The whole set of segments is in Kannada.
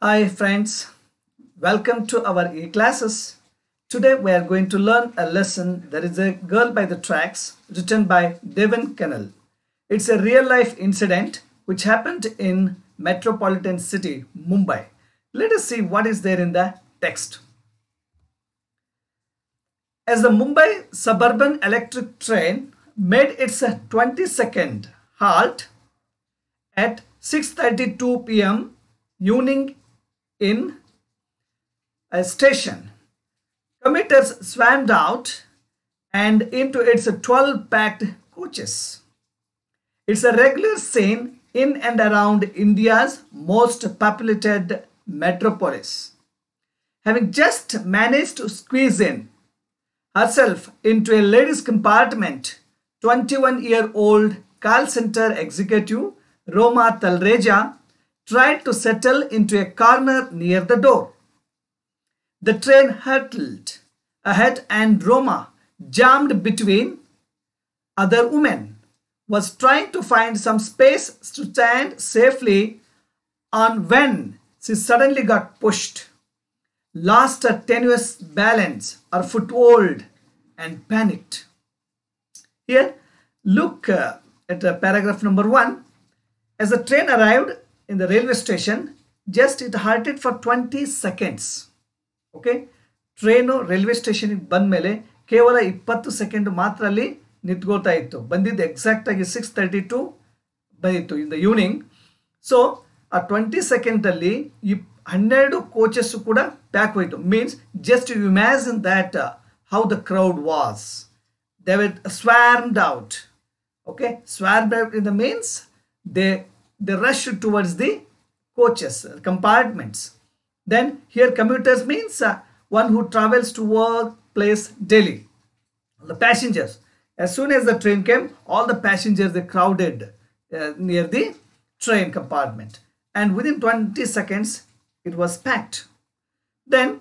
Hi friends, welcome to our e-classes. Today we are going to learn a lesson that is A Girl by the Tracks written by Devon Kennel. It's a real life incident which happened in metropolitan city Mumbai. Let us see what is there in the text. As the Mumbai suburban electric train made its 22nd halt at 6.32 pm Uning in a station. Commuters swarmed out and into its 12 packed coaches. It's a regular scene in and around India's most populated metropolis. Having just managed to squeeze in herself into a ladies' compartment, 21 year old call center executive Roma Talreja tried to settle into a corner near the door. The train hurtled ahead and Roma, jammed between other women, was trying to find some space to stand safely on when she suddenly got pushed, lost her tenuous balance foot foothold and panicked. Here, look uh, at uh, paragraph number one. As the train arrived, in the railway station just it halted for 20 seconds okay train railway ಸ್ಟೇಷನಿಗೆ ಬಂದ ಮೇಲೆ ಕೇವಲ ಇಪ್ಪತ್ತು ಸೆಕೆಂಡ್ ಮಾತ್ರ ಅಲ್ಲಿ ನಿಂತ್ಕೋತಾ ಇತ್ತು ಬಂದಿದ್ದು ಎಕ್ಸಾಕ್ಟಾಗಿ ಸಿಕ್ಸ್ ತರ್ಟಿ ಟು ಬಂದಿತ್ತು ಇನ್ ದ ಈವ್ನಿಂಗ್ ಸೊ ಆ ಟ್ವೆಂಟಿ ಸೆಕೆಂಡಲ್ಲಿ ಇಪ್ ಹನ್ನೆರಡು ಕೋಚಸ್ಸು ಕೂಡ ಪ್ಯಾಕ್ ಹೋಯಿತು means just you imagine that how the crowd was they with swarmed out okay swarmed out in the means they they rush towards the coaches, uh, compartments. Then here commuters means uh, one who travels to work place daily. The passengers, as soon as the train came, all the passengers they crowded uh, near the train compartment. And within 20 seconds, it was packed. Then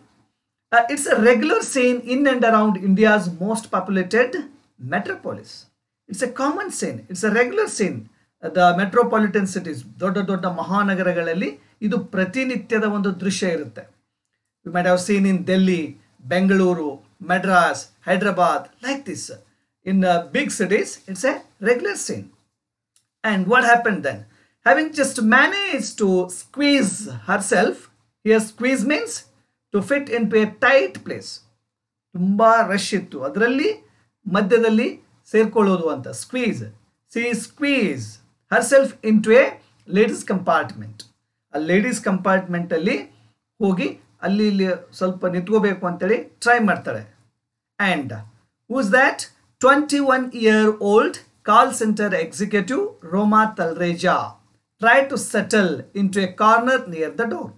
uh, it's a regular scene in and around India's most populated metropolis. It's a common scene. It's a regular scene the metropolitan cities ದೊಡ್ಡ ದೊಡ್ಡ ಮಹಾನಗರಗಳಲ್ಲಿ ಇದು ಪ್ರತಿನಿತ್ಯದ ಒಂದು ದೃಶ್ಯ ಇರುತ್ತೆ you might have seen in Delhi Bengaluru Madras Hyderabad like this in big cities it's a regular scene and what happen then having just manage to squeeze herself here squeeze means to fit into a tight place ತುಂಬ ರಶ್ ಇತ್ತು ಅದರಲ್ಲಿ ಮಧ್ಯದಲ್ಲಿ ಸೇರ್ಕೊಳ್ಳೋದು ಅಂತ ಸ್ಕ್ವೀಸ್ ಸಿ squeeze herself into a ladies compartment ಆ ಲೇಡೀಸ್ ಕಂಪಾರ್ಟ್ಮೆಂಟಲ್ಲಿ ಹೋಗಿ ಅಲ್ಲಿ ಇಲ್ಲಿ ಸ್ವಲ್ಪ ನಿಂತ್ಕೋಬೇಕು ಅಂತೇಳಿ ಟ್ರೈ ಮಾಡ್ತಾಳೆ and whose that twenty one year old call centre executive Roma Talreja try to settle into a corner near the door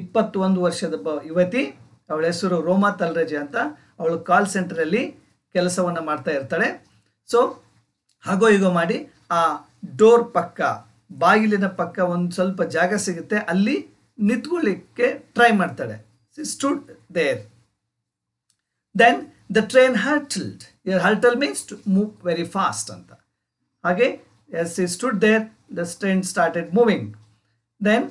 ಇಪ್ಪತ್ತೊಂದು ವರ್ಷದ ಬ ಯುವತಿ ಅವಳ ಹೆಸರು ರೋಮಾ ತಲ್ರೇಜಾ ಅಂತ ಅವಳು ಕಾಲ್ ಸೆಂಟರಲ್ಲಿ ಕೆಲಸವನ್ನು ಮಾಡ್ತಾ ಇರ್ತಾಳೆ ಸೊ ಹಾಗೋ ಹೀಗೋ ಮಾಡಿ ಆ ಡೋರ್ ಪಕ್ಕ ಬಾಗಿಲಿನ ಪಕ್ಕ ಒಂದು ಸ್ವಲ್ಪ ಜಾಗ ಸಿಗುತ್ತೆ ಅಲ್ಲಿ ನಿಂತ್ಕೊಳ್ಳಿಕ್ಕೆ ಟ್ರೈ ಮಾಡ್ತಾಳೆ stood there then the train hurtled hurtle means to move very fast ಅಂತ ಹಾಗೆ as stood there the train started moving then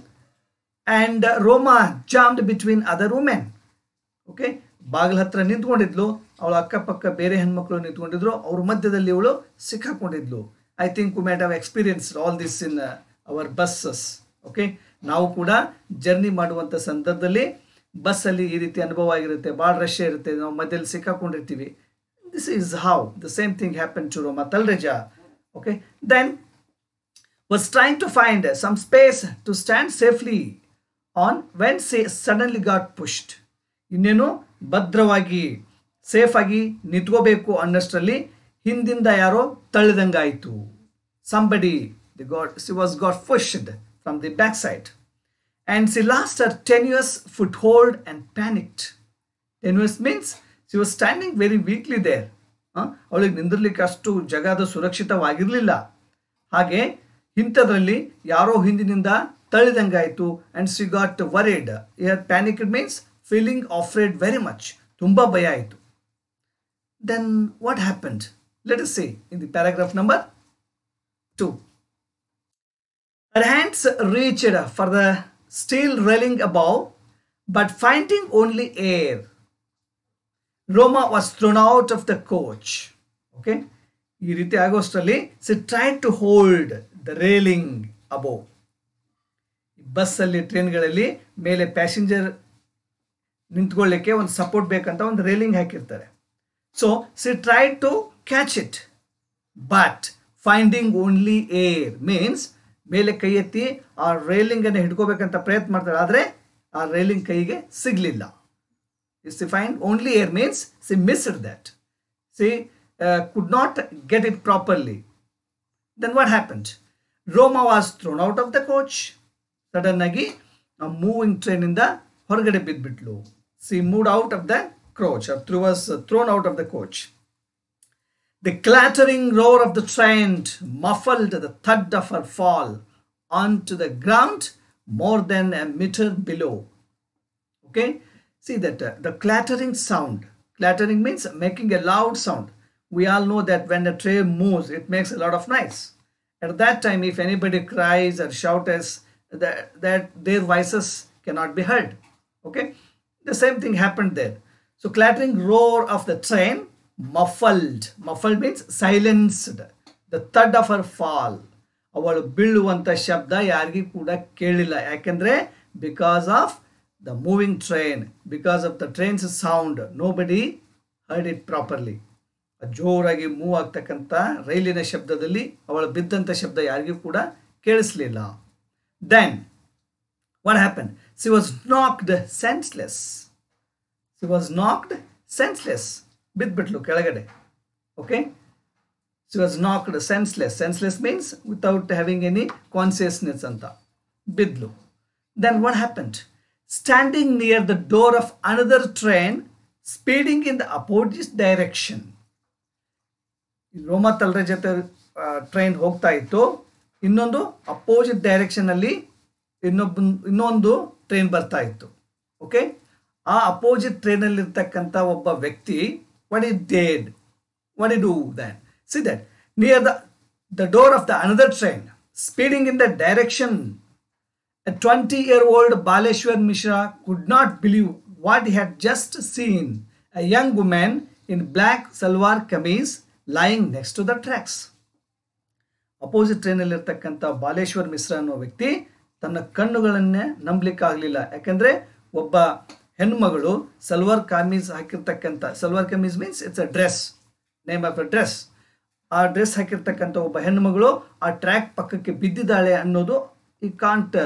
and Roma jammed between other women okay ಬಾಗಿಲ ಹತ್ರ ನಿಂತ್ಕೊಂಡಿದ್ಲು ಅವಳ ಅಕ್ಕಪಕ್ಕ ಬೇರೆ ಹೆಣ್ಮಕ್ಳು ನಿಂತ್ಕೊಂಡಿದ್ರು ಅವ್ರ ಮಧ್ಯದಲ್ಲಿ ಅವಳು ಸಿಕ್ಕಾಕೊಂಡಿದ್ಲು ಐ ಥಿಂಕ್ ಕು ಮ್ಯಾಟ್ have experienced all this in our buses okay ನಾವು ಕೂಡ ಜರ್ನಿ ಮಾಡುವಂಥ ಸಂದರ್ಭದಲ್ಲಿ ಬಸ್ಸಲ್ಲಿ ಈ ರೀತಿ ಅನುಭವ ಆಗಿರುತ್ತೆ ಭಾಳ ರಶ್ ಇರುತ್ತೆ ನಾವು ಮಧ್ಯದಲ್ಲಿ ಸಿಕ್ಕಾಕೊಂಡಿರ್ತೀವಿ this is how the same thing happen ರೋ Roma Talreja okay then was trying to find some space to stand safely on when she suddenly got pushed ಇನ್ನೇನು ಭದ್ರವಾಗಿ ಸೇಫಾಗಿ ನಿಂತ್ಕೋಬೇಕು ಅನ್ನೋಷ್ಟರಲ್ಲಿ ಹಿಂದಿಂದ ಯಾರೋ ತಳ್ಳಿದಂಗಾಯಿತು somebody the god she was got pushed from the back side and she lost her tenuous foothold and panicked tenuous means she was standing very weakly there ಅವಳಿಗೆ ನಿಂದಿರ್ಲಿಕ್ಕೆ ಅಷ್ಟು ಜಗದ ಸುರಕ್ಷಿತವಾಗಿರಲಿಲ್ಲ ಹಾಗೆ ಇಂಥದ್ರಲ್ಲಿ ಯಾರೋ ಹಿಂದಿನಿಂದ ತಳ್ಳಿದಂಗಾಯಿತು and she got worried her panicked means feeling afraid very much ತುಂಬ ಭಯ ಆಯಿತು then what happened Let us say in the paragraph number 2. Her hands reached for the steel railing above, but finding only air. Roma was thrown out of the coach. She ಈ ರೀತಿ to she try to hold the railing above galalli ಟ್ರೈನ್ಗಳಲ್ಲಿ ಮೇಲೆ ಪ್ಯಾಸೆಂಜರ್ ನಿಂತ್ಕೊಳ್ಳಿಕ್ಕೆ support ಸಪೋರ್ಟ್ ಬೇಕಂತ ಒಂದು ರೇಲಿಂಗ್ ಹಾಕಿರ್ತಾರೆ so she try to catch it but finding only air means ಮೇಲೆ ಕೈ ಎತ್ತಿ ಆ ರೈಲಿಂಗನ್ನು ಹಿಡ್ಕೋಬೇಕಂತ ಪ್ರಯತ್ನ ಮಾಡ್ತಾರೆ ಆದರೆ ಆ ರೈಲಿಂಗ್ ಕೈಗೆ ಸಿಗಲಿಲ್ಲ is she find only air means she missed that she could not get it properly then what happened Roma was thrown out of the coach sudden ಆಗಿ ಆ ಮೂವಿಂಗ್ ಟ್ರೈನಿಂದ ಹೊರಗಡೆ ಬಿದ್ದುಬಿಟ್ಲು she moved out of the crotch through was thrown out of the coach The clattering roar of the train muffled the thud of her fall onto the ground more than a meter below. Okay, see that uh, the clattering sound. Clattering means making a loud sound. We all know that when a train moves, it makes a lot of noise. At that time, if anybody cries or shouts, that, that their voices cannot be heard. Okay, the same thing happened there. So clattering roar of the train muffled muffled means silenced the thud of her fall ಅವಳು ಬೀಳುವಂಥ ಶಬ್ದ ಯಾರಿಗೂ ಕೂಡ ಕೇಳಿಲ್ಲ ಯಾಕೆಂದರೆ because of the moving train because of the train's sound nobody heard it properly ಜೋರಾಗಿ ಮೂವ್ ಆಗ್ತಕ್ಕಂಥ ರೈಲಿನ ಶಬ್ದದಲ್ಲಿ ಅವಳು ಬಿದ್ದಂಥ ಶಬ್ದ ಯಾರಿಗೂ ಕೂಡ ಕೇಳಿಸ್ಲಿಲ್ಲ then what happen she was knocked senseless she was knocked senseless ಬಿದ್ದುಬಿಟ್ಲು ಕೆಳಗಡೆ okay she was knocked senseless senseless means without having any consciousness ಅಂತ ಬಿದ್ಲು then what happened standing near the door of another train speeding in the opposite direction Roma Talreja ಜೊತೆ ಟ್ರೈನ್ ಹೋಗ್ತಾ ಇತ್ತು ಇನ್ನೊಂದು ಅಪೋಸಿಟ್ ಡೈರೆಕ್ಷನಲ್ಲಿ ಇನ್ನೊಬ್ಬ ಇನ್ನೊಂದು ಟ್ರೈನ್ ಬರ್ತಾ ಇತ್ತು ಓಕೆ ಆ ಅಪೋಸಿಟ್ ಟ್ರೈನಲ್ಲಿರ್ತಕ್ಕಂಥ ಒಬ್ಬ ವ್ಯಕ್ತಿ What he did? What he do then? See that near the, the door of the another train, speeding in that direction, a 20-year-old Baleshwar Mishra could not believe what he had just seen. A young woman in black salwar kameez lying next to the tracks. Opposite train opposite ಟ್ರೈನಲ್ಲಿರ್ತಕ್ಕಂಥ ಬಾಲೇಶ್ವರ್ ಮಿಶ್ರಾ ಅನ್ನೋ ವ್ಯಕ್ತಿ ತನ್ನ ಕಣ್ಣುಗಳನ್ನೇ ನಂಬಲಿಕ್ಕಾಗಲಿಲ್ಲ ಯಾಕೆಂದರೆ ಒಬ್ಬ ಹೆಣ್ಮಗಳು ಸಲ್ವಾರ್ ಕಾಮೀಸ್ ಹಾಕಿರ್ತಕ್ಕಂಥ salwar kameez means it's a dress name of a dress ಆ ಡ್ರೆಸ್ ಹಾಕಿರ್ತಕ್ಕಂಥ ಒಬ್ಬ ಹೆಣ್ಮಗಳು ಆ ಟ್ರ್ಯಾಕ್ ಪಕ್ಕಕ್ಕೆ ಬಿದ್ದಿದ್ದಾಳೆ ಅನ್ನೋದು ಈ can't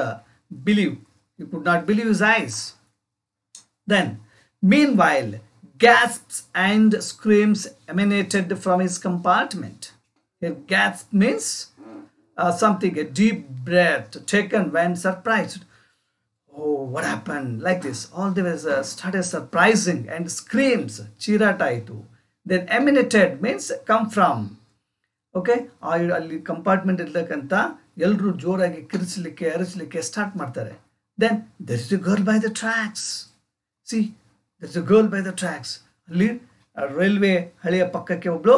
believe you could not believe his eyes then meanwhile gasps and screams emanated from his compartment Here, gasp means something something, a deep breath oh what happened like this all they was uh, started surprising and screams chirataitu then emanated means come from okay ಆ ಅಲ್ಲಿ ಕಂಪಾರ್ಟ್ಮೆಂಟ್ ಇರ್ತಕ್ಕಂಥ ಎಲ್ಲರೂ ಜೋರಾಗಿ ಕಿರಿಸ್ಲಿಕ್ಕೆ ಎರಚಲಿಕ್ಕೆ ಸ್ಟಾರ್ಟ್ ಮಾಡ್ತಾರೆ then there is a girl by the tracks she there is a girl by the tracks ಅಲ್ಲಿ ರೈಲ್ವೆ ಹಳೆಯ ಪಕ್ಕಕ್ಕೆ ಒಬ್ಬಳು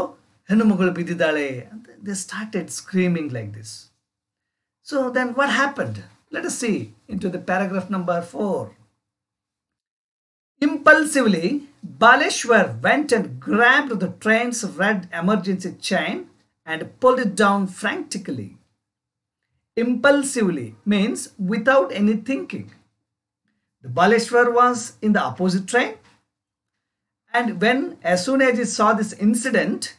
ಹೆಣ್ಣು ಮಗಳು ಬಿದ್ದಿದ್ದಾಳೆ ಅಂತ they started screaming like this so then what happened Let us see into the paragraph number 4. Impulsively, Baleshwar went and grabbed the train's red emergency chain and pulled it down frantically. Impulsively means without any thinking. The Baleshwar was in the opposite train and when as soon as he saw this incident,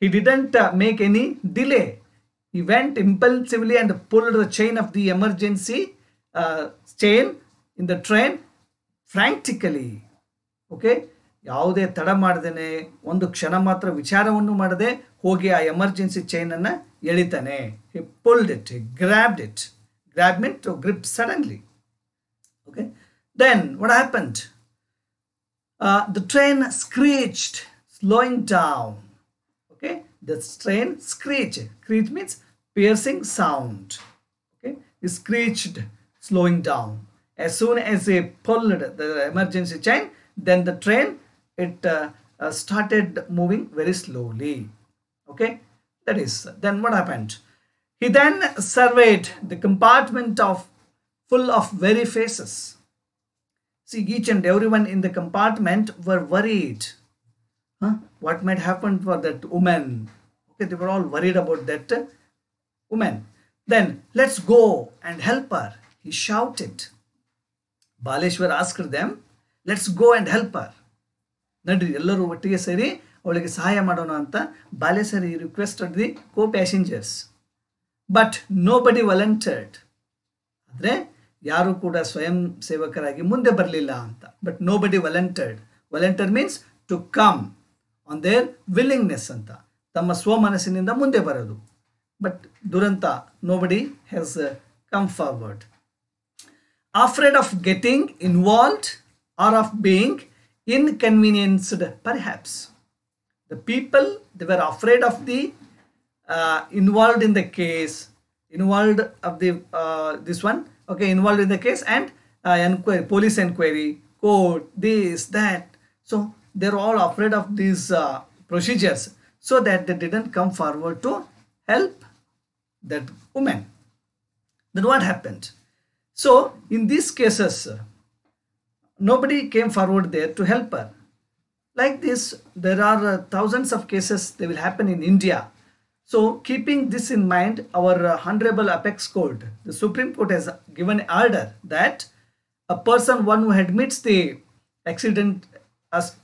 he didn't uh, make any delay. He went impulsively and pulled the chain of the emergency uh, chain in the train okay ಯಾವುದೇ ತಡ ಮಾಡ್ದೇನೆ ಒಂದು ಕ್ಷಣ ಮಾತ್ರ ವಿಚಾರವನ್ನು ಮಾಡದೆ ಹೋಗಿ ಆ ಎಮರ್ಜೆನ್ಸಿ ಚೈನನ್ನು ಎಳಿತಾನೆ he pulled it he grabbed it grab to grip suddenly okay then what happened the train screeched slowing down the train screeched. Screech means piercing sound. Okay, it screeched, slowing down. As soon as they pulled the emergency chain, then the train it uh, uh, started moving very slowly. Okay, that is. Then what happened? He then surveyed the compartment of full of very faces. See, each and everyone in the compartment were worried. Huh? What might happen for that woman? they were all worried about that woman. Then, let's go and help her, he shouted. Baleshwar asked them let's go and help her ನಡ್ರಿ ಎಲ್ಲರೂ ಒಟ್ಟಿಗೆ ಸೇರಿ ಅವಳಿಗೆ ಸಹಾಯ ಮಾಡೋಣ ಅಂತ ಬಾಲೇಶ್ವರಿ request the co passengers but nobody volunteered ಅಂದರೆ ಯಾರೂ ಕೂಡ ಸ್ವಯಂ ಸೇವಕರಾಗಿ ಮುಂದೆ ಬರಲಿಲ್ಲ ಅಂತ but nobody volunteered volunteer means to come on their willingness ಅಂತ ತಮ್ಮ ಸ್ವಮನಸ್ಸಿನಿಂದ ಮುಂದೆ ಬರೋದು ಬಟ್ ದುರಂತ nobody has come forward afraid of getting involved or of being inconvenienced perhaps the people they were afraid of the uh, involved in the case involved of the uh, this one okay involved in the case and uh, police inquiry court this that so they're all afraid of these procedures so that they didn't come forward to help that woman. Then what happened? So in these cases, nobody came forward there to help her. Like this, there are uh, thousands of cases they will happen in India. So keeping this in mind, our uh, Honorable Apex Court, the Supreme Court has given order that a person, one who admits the accident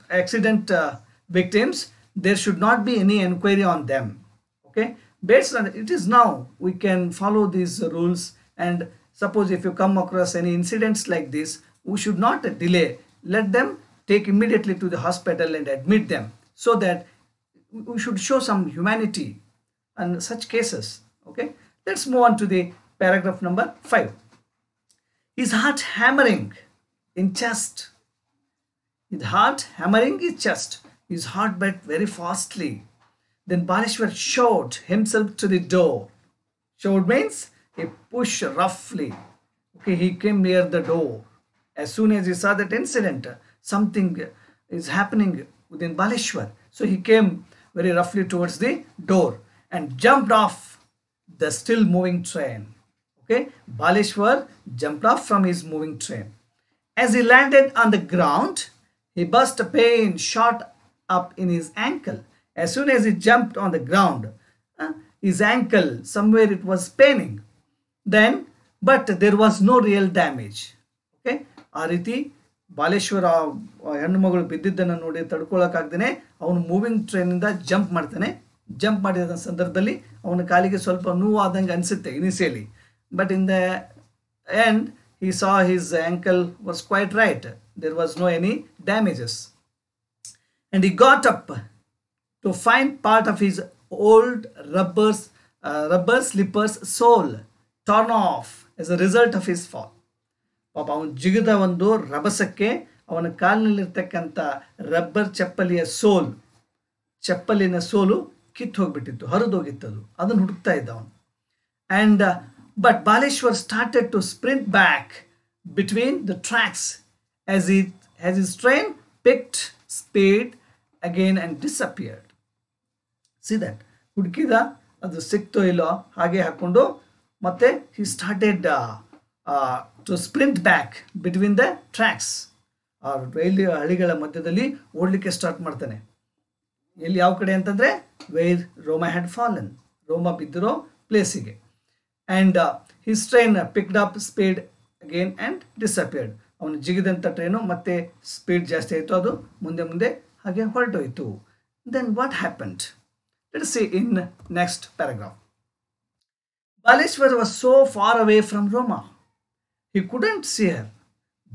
accident uh, victims there should not be any inquiry on them okay based on it is now we can follow these rules and suppose if you come across any incidents like this we should not delay let them take immediately to the hospital and admit them so that we should show some humanity on such cases okay let's move on to the paragraph number 5 his heart hammering in chest his heart hammering his chest his heart beat very fastly. Then Balishwar shoved himself to the door. Shoved means he pushed roughly. Okay, he came near the door. As soon as he saw that incident, something is happening within Balishwar. So he came very roughly towards the door and jumped off the still moving train. Okay, Balishwar jumped off from his moving train. As he landed on the ground, he burst a pain Shot. up in his ankle. As soon as he jumped on the ground, uh, his ankle, somewhere it was paining. Then, but there was no real damage. Okay? ಆ ರೀತಿ ಬಾಲೇಶ್ವರ ಹೆಣ್ಣು ಮಗಳು ಬಿದ್ದಿದ್ದನ್ನು ನೋಡಿ ತಡ್ಕೊಳ್ಳೋಕ್ಕಾಗ್ದೇ ಅವನು ಮೂವಿಂಗ್ ಟ್ರೈನಿಂದ ಜಂಪ್ ಮಾಡ್ತಾನೆ ಜಂಪ್ ಮಾಡಿದ ಸಂದರ್ಭದಲ್ಲಿ ಅವನ ಕಾಲಿಗೆ ಸ್ವಲ್ಪ ನೋವಾದಂಗೆ ಅನಿಸುತ್ತೆ initially but in the end he saw his ankle was quite right there was no any damages and he got up to find part of his old rubber's, uh, rubber slipper's sole torn off as a result of his fall ಪಾಪ ಅವನು ಜಿಗಿದ ಒಂದು ರಭಸಕ್ಕೆ ಅವನ ಕಾಲಿನಲ್ಲಿರ್ತಕ್ಕಂಥ ರಬ್ಬರ್ ಚಪ್ಪಲಿಯ ಸೋಲ್ ಚಪ್ಪಲಿನ ಸೋಲು ಕಿತ್ತು ಹೋಗ್ಬಿಟ್ಟಿತ್ತು ಹರಿದೋಗಿತ್ತದು ಅದನ್ನು ಹುಡುಕ್ತಾ ಇದ್ದ ಅವನು and but uh, Baleshwar started to sprint back between the tracks as it as his train picked speed again and disappeared she that ಹುಡುಕಿದ ಅದು ಸಿಕ್ತೋ ಇಲ್ಲೋ ಹಾಗೆ ಹಾಕ್ಕೊಂಡು ಮತ್ತೆ he started to sprint back between the tracks ಆ ರೈಲ್ ಹಳಿಗಳ ಮಧ್ಯದಲ್ಲಿ ಓಡಲಿಕ್ಕೆ ಸ್ಟಾರ್ಟ್ ಮಾಡ್ತಾನೆ ಎಲ್ಲಿ ಯಾವ ಕಡೆ ಅಂತಂದರೆ ವೇರ್ ರೋಮಾ ಹ್ಯಾಡ್ ಫಾಲನ್ ರೋಮ ಬಿದ್ದಿರೋ ಪ್ಲೇಸಿಗೆ and his train picked up speed again and disappeared ಅವನು ಜಿಗಿದಂಥ ಟ್ರೈನು ಮತ್ತೆ ಸ್ಪೀಡ್ ಜಾಸ್ತಿ ಆಯಿತು ಅದು ಮುಂದೆ ಮುಂದೆ ಹಾಗೆ ಹೊರಟೋಯ್ತು then what happened let see in next paragraph Baleshwar was so far away from Roma he couldn't see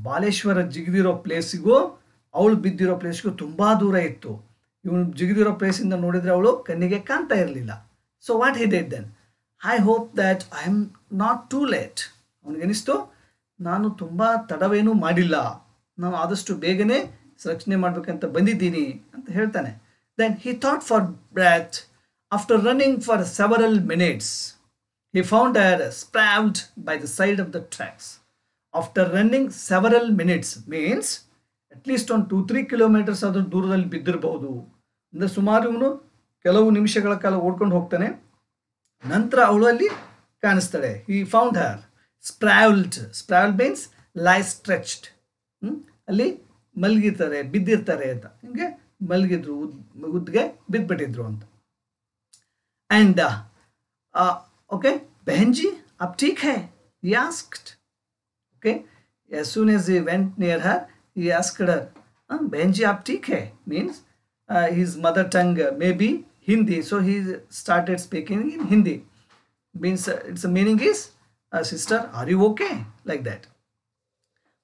Baleshwar ಜಿಗಿದಿರೋ ಪ್ಲೇಸಿಗೂ ಅವಳು ಬಿದ್ದಿರೋ ಪ್ಲೇಸ್ಗೂ ತುಂಬ ದೂರ ಇತ್ತು ಇವನು ಜಿಗಿದಿರೋ ಪ್ಲೇಸಿಂದ ನೋಡಿದರೆ ಅವಳು ಕಣ್ಣಿಗೆ ಕಾಣ್ತಾ ಇರಲಿಲ್ಲ so what he did then I hope that I am not too late ಅನಿಸ್ತು ನಾನು ತುಂಬ ತಡವೇನೂ ಮಾಡಿಲ್ಲ ನಾನು ಆದಷ್ಟು ಬೇಗನೆ ರಕ್ಷಣೆ ಮಾಡಬೇಕಂತ ಬಂದಿದ್ದೀನಿ ಅಂತ ಹೇಳ್ತಾನೆ then he thought for breath after running for several minutes he found her sprawled by the side of the tracks after running several minutes means at least ಒಂದು ಟೂ ತ್ರೀ ಕಿಲೋಮೀಟರ್ಸ್ ಆದರೂ ದೂರದಲ್ಲಿ ಬಿದ್ದಿರಬಹುದು ಅಂದರೆ ಸುಮಾರು ಇವನು ಕೆಲವು ನಿಮಿಷಗಳ ಕಾಲ ಓಡ್ಕೊಂಡು ಹೋಗ್ತಾನೆ ನಂತರ ಅವಳು ಅಲ್ಲಿ ಕಾಣಿಸ್ತಾಳೆ he found her sprawled sprawled means lie stretched ಅಲ್ಲಿ ಮಲಗಿರ್ತಾರೆ ಬಿದ್ದಿರ್ತಾರೆ ಅಂತ ಹಿಂಗೆ ಮಲಗಿದ್ರು ಉದ್ ಉದ್ಗೆ ಬಿದ್ಬಿಟ್ಟಿದ್ರು ಅಂತ ಆ್ಯಂಡ್ ಓಕೆ ಬೆಹನ್ಜಿ ಅಪ್ ಠೀಕ್ ಹೈ he asked. Okay, as soon as he went near her, he asked her, oh, Benji, aap theek hai? Means uh, his mother tongue, uh, maybe Hindi. So he started speaking in Hindi. Means uh, its meaning is, sister, are you okay? Like that.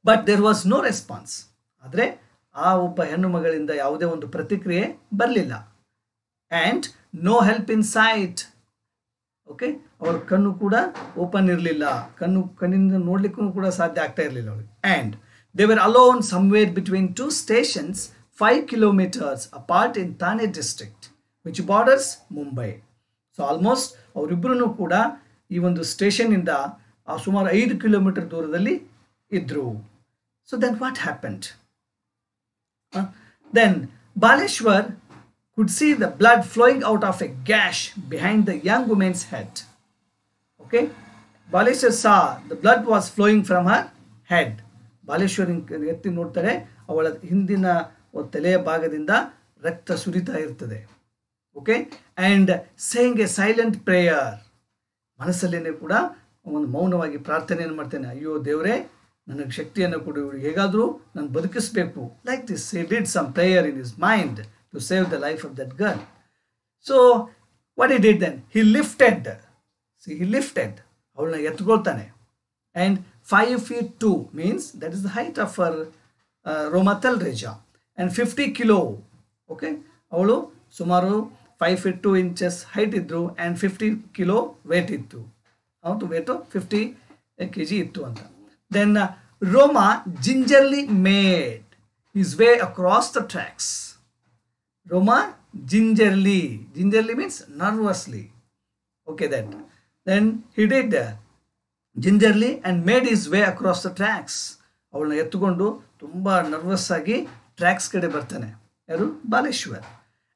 But there was no response. ಆದರೆ ಆ ಒಬ್ಬ ಹೆಣ್ಣು ಮಗಳಿಂದ ಯಾವುದೇ ಒಂದು ಪ್ರತಿಕ್ರಿಯೆ ಬರಲಿಲ್ಲ and no help in sight okay ಅವ್ರ ಕಣ್ಣು ಕೂಡ ಓಪನ್ ಇರಲಿಲ್ಲ ಕಣ್ಣು ಕಣ್ಣಿಂದ ನೋಡ್ಲಿಕ್ಕೂ ಕೂಡ ಸಾಧ್ಯ ಆಗ್ತಾ ಇರಲಿಲ್ಲ ಅವ್ರಿಗೆ and they were alone somewhere between two stations five kilometres apart in Thane district which borders Mumbai so almost ಅವರಿಬ್ಬರೂ ಕೂಡ ಈ ಒಂದು ಸ್ಟೇಷನ್ನಿಂದ ಸುಮಾರು ಐದು ಕಿಲೋಮೀಟರ್ ದೂರದಲ್ಲಿ ಇದ್ದರು so then what happened Then Baleshwar could see the blood flowing out of a gash behind the young woman's head. Okay, Baleshwar saw the blood was flowing from her head. ಬಾಲೇಶ್ವರಿ ಎತ್ತಿ ನೋಡ್ತಾರೆ ಅವಳ ಹಿಂದಿನ ತಲೆಯ ಭಾಗದಿಂದ ರಕ್ತ ಸುರಿತಾ ಇರ್ತದೆ okay and saying a silent prayer ಮನಸ್ಸಲ್ಲೇನೆ ಕೂಡ ಒಂದು ಮೌನವಾಗಿ ಪ್ರಾರ್ಥನೆಯನ್ನು ಮಾಡ್ತೇನೆ ಅಯ್ಯೋ ದೇವರೇ ನನಗೆ ಶಕ್ತಿಯನ್ನು ಕೊಡು ಹೇಗಾದರೂ ನಾನು ಬದುಕಿಸಬೇಕು like this he did some player in his mind to save the life of that girl so what he did then he lifted see he lifted ಅವಳನ್ನ ಎತ್ಕೊಳ್ತಾನೆ and five feet two means that is the height of our ರೋಮತಲ್ ರೇಜಾ ಆ್ಯಂಡ್ ಫಿಫ್ಟಿ ಕಿಲೋ ಓಕೆ ಅವಳು ಸುಮಾರು five feet two inches height ಇದ್ದರು ಆ್ಯಂಡ್ ಫಿಫ್ಟಿ ಕಿಲೋ ವೇಟ್ ಇತ್ತು ಅವತ್ತು ವೇಟು ಫಿಫ್ಟಿ ಕೆ ಜಿ ಇತ್ತು ಅಂತ Then uh, Roma gingerly made his way across the tracks. Roma gingerly. Gingerly means nervously. Okay, that. Then he did uh, gingerly and made his way across the tracks. ಅವಳನ್ನ ಎತ್ತುಕೊಂಡು ತುಂಬ ನರ್ವಸ್ ಆಗಿ tracks ಕಡೆ ಬರ್ತಾನೆ ಯಾರು Baleshwar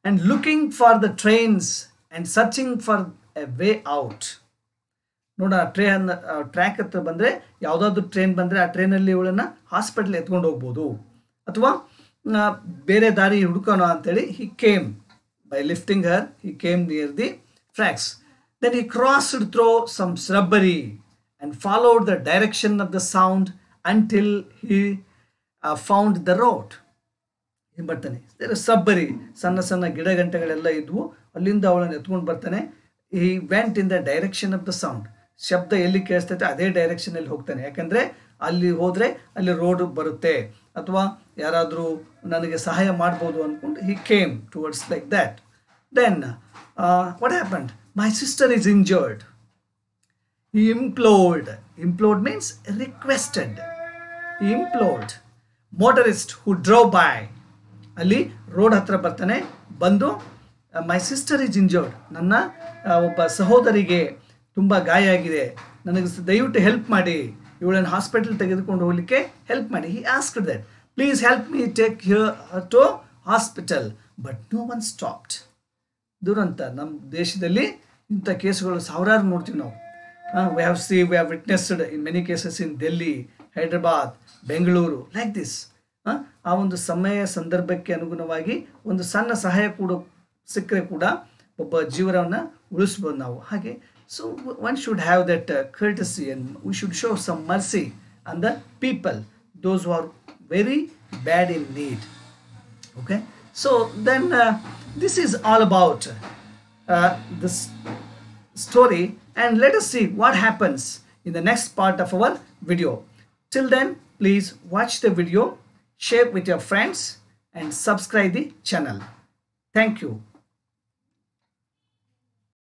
And looking for the trains and searching for a way out. ನೋಡೋಣ ಟ್ರೇನ್ ಟ್ರ್ಯಾಕ್ ಹತ್ರ ಬಂದರೆ ಯಾವುದಾದ್ರೂ ಟ್ರೈನ್ ಬಂದರೆ ಆ ಟ್ರೈನಲ್ಲಿ ಇವಳನ್ನು ಹಾಸ್ಪಿಟ್ಲ್ ಎತ್ಕೊಂಡು ಹೋಗ್ಬೋದು ಅಥವಾ ಬೇರೆ ದಾರಿ ಹುಡುಕೋಣ ಅಂತೇಳಿ he came by lifting her he came near the tracks then he crossed through some shrubbery and followed the direction of the sound until he found the road ಬರ್ತಾನೆ ಸಬ್ಬರಿ ಸಣ್ಣ ಸಣ್ಣ ಗಿಡಗಂಟೆಗಳೆಲ್ಲ ಇದ್ವು ಅಲ್ಲಿಂದ ಅವಳನ್ನು ಎತ್ಕೊಂಡು ಬರ್ತಾನೆ he went in the direction of the sound ಶಬ್ದ ಎಲ್ಲಿ ಕೇಳಿಸ್ತೈತೆ ಅದೇ ಡೈರೆಕ್ಷನಲ್ಲಿ ಹೋಗ್ತಾನೆ ಯಾಕಂದರೆ ಅಲ್ಲಿ ಹೋದರೆ ಅಲ್ಲಿ ರೋಡ್ ಬರುತ್ತೆ ಅಥವಾ ಯಾರಾದರೂ ನನಗೆ ಸಹಾಯ ಮಾಡ್ಬೋದು ಅಂದ್ಕೊಂಡು he came towards like that then what happened my sister is injured he implored implored means requested he implored motorist who drove by ಅಲ್ಲಿ ರೋಡ್ ಹತ್ರ ಬರ್ತಾನೆ ಬಂದು ಮೈ ಸಿಸ್ಟರ್ ಈಸ್ ಇಂಜರ್ಡ್ ನನ್ನ ಒಬ್ಬ ಸಹೋದರಿಗೆ ತುಂಬ ಗಾಯ ಆಗಿದೆ ನನಗೆ ದಯವಿಟ್ಟು ಹೆಲ್ಪ್ ಮಾಡಿ ಇವಳನ್ನು ಹಾಸ್ಪಿಟಲ್ ತೆಗೆದುಕೊಂಡು ಹೋಗಲಿಕ್ಕೆ ಹೆಲ್ಪ್ ಮಾಡಿ he ask that please help me take her to hospital but no one stopped ದುರಂತ ನಮ್ಮ ದೇಶದಲ್ಲಿ ಇಂಥ ಕೇಸುಗಳು ಸಾವಿರಾರು ನೋಡ್ತೀವಿ ನಾವು we have see we have witnessed in many cases in Delhi Hyderabad Bengaluru like this ಆ ಒಂದು ಸಮಯ ಸಂದರ್ಭಕ್ಕೆ ಅನುಗುಣವಾಗಿ ಒಂದು ಸಣ್ಣ ಸಹಾಯ ಕೂಡ ಸಿಕ್ಕರೆ ಕೂಡ ಒಬ್ಬ ಜೀವನವನ್ನು ಉಳಿಸ್ಬೋದು ನಾವು ಹಾಗೆ So one should have that uh, courtesy and we should show some mercy on the people, those who are very bad in need. Okay, so then uh, this is all about uh, this story and let us see what happens in the next part of our video. Till then, please watch the video, share with your friends and subscribe the channel. Thank you.